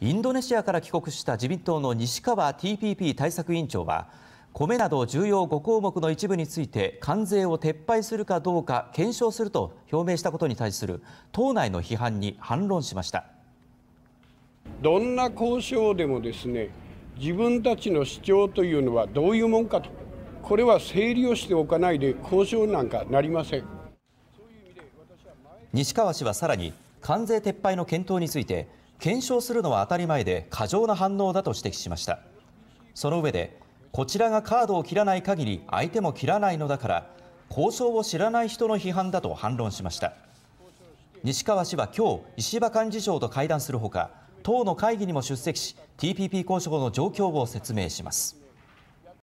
インドネシアから帰国した自民党の西川 TPP 対策委員長は米など重要5項目の一部について関税を撤廃するかどうか検証すると表明したことに対する党内の批判に反論しましたどんな交渉でもですね自分たちの主張というのはどういうもんかとこれは整理をしておかないで交渉なんかなりません西川氏はさらに関税撤廃の検討について検証するのは当たり前で過剰な反応だと指摘しましたその上でこちらがカードを切らない限り相手も切らないのだから交渉を知らない人の批判だと反論しました西川氏は今日石破幹事長と会談するほか党の会議にも出席し TPP 交渉の状況を説明します